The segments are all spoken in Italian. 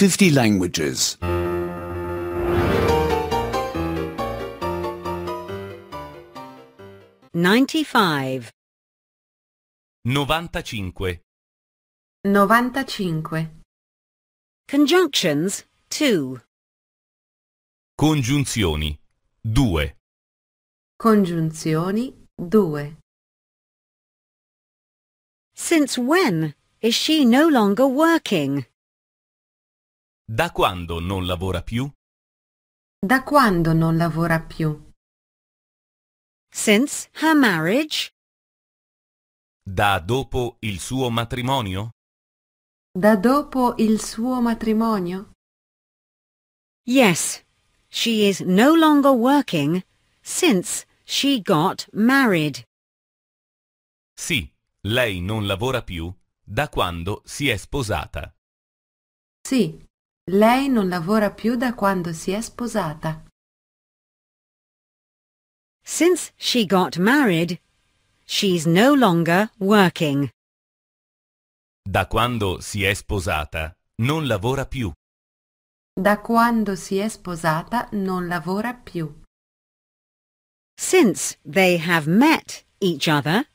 50 languages. 95 95 95 Conjunctions 2 Congiunzioni due. Congiunzioni due. Since when is she no longer working? Da quando non lavora più? Da quando non lavora più? Since her marriage? Da dopo il suo matrimonio? Da dopo il suo matrimonio? Yes, she is no longer working since she got married. Sì, lei non lavora più da quando si è sposata. Sì, lei non lavora più da quando si è sposata. Since she got married, she's no longer working. Da quando si è sposata, non lavora più. Da quando si è sposata, non lavora più. Since they have met each other,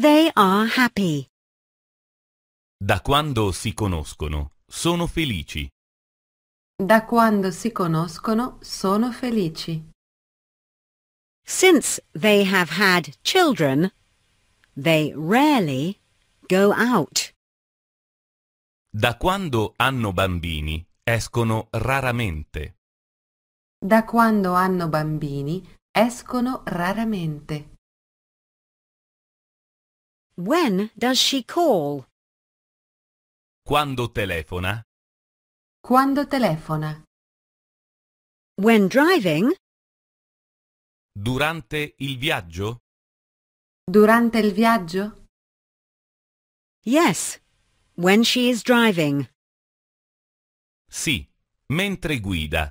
they are happy. Da quando si conoscono, sono felici. Da quando si conoscono sono felici. Since they have had children, they rarely go out. Da quando hanno bambini, escono raramente. Da quando hanno bambini, escono raramente. When does she call? Quando telefona, quando telefona. When driving. Durante il viaggio? Durante il viaggio? Yes, when she is driving. Sì, mentre guida.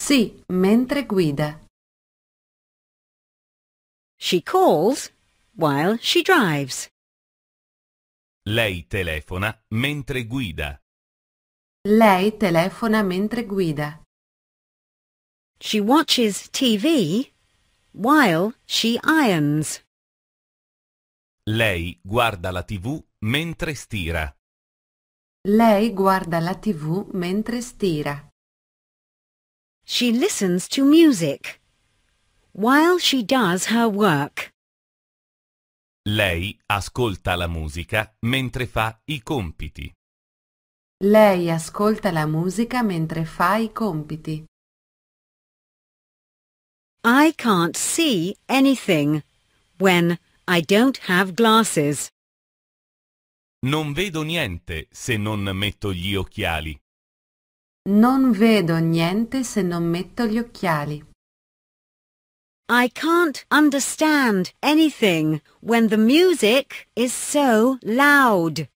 Sì, mentre guida. She calls while she drives. Lei telefona mentre guida. Lei telefona mentre guida. She watches TV while she irons. Lei guarda la TV mentre stira. Lei guarda la TV mentre stira. She listens to music while she does her work. Lei ascolta la musica mentre fa i compiti. Lei ascolta la musica mentre fa i compiti. I can't see anything when I don't have glasses. Non vedo niente se non metto gli occhiali. Non vedo niente se non metto gli occhiali. I can't understand anything when the music is so loud.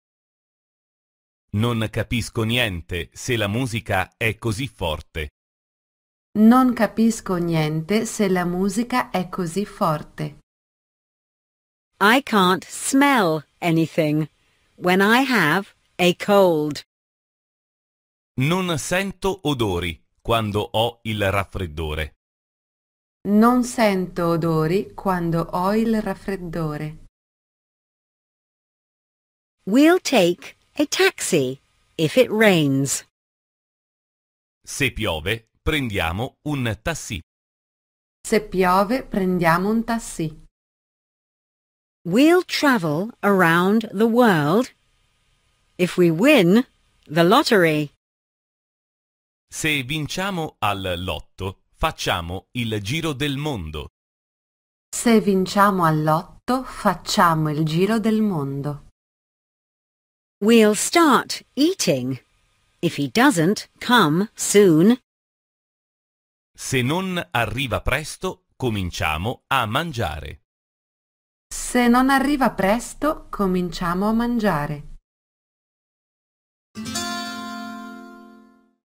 Non capisco niente se la musica è così forte. Non capisco niente se la musica è così forte. I can't smell anything when I have a cold. Non sento odori quando ho il raffreddore. Non sento odori quando ho il raffreddore. We'll take a taxi, if it rains. Se piove, prendiamo un taxi. Se piove, prendiamo un taxi. We'll travel around the world if we win the lottery. Se vinciamo al lotto, facciamo il giro del mondo. Se vinciamo al lotto, facciamo il giro del mondo. We'll start eating. If he doesn't come soon. Se non arriva presto, cominciamo a mangiare. Se non arriva presto, cominciamo a mangiare.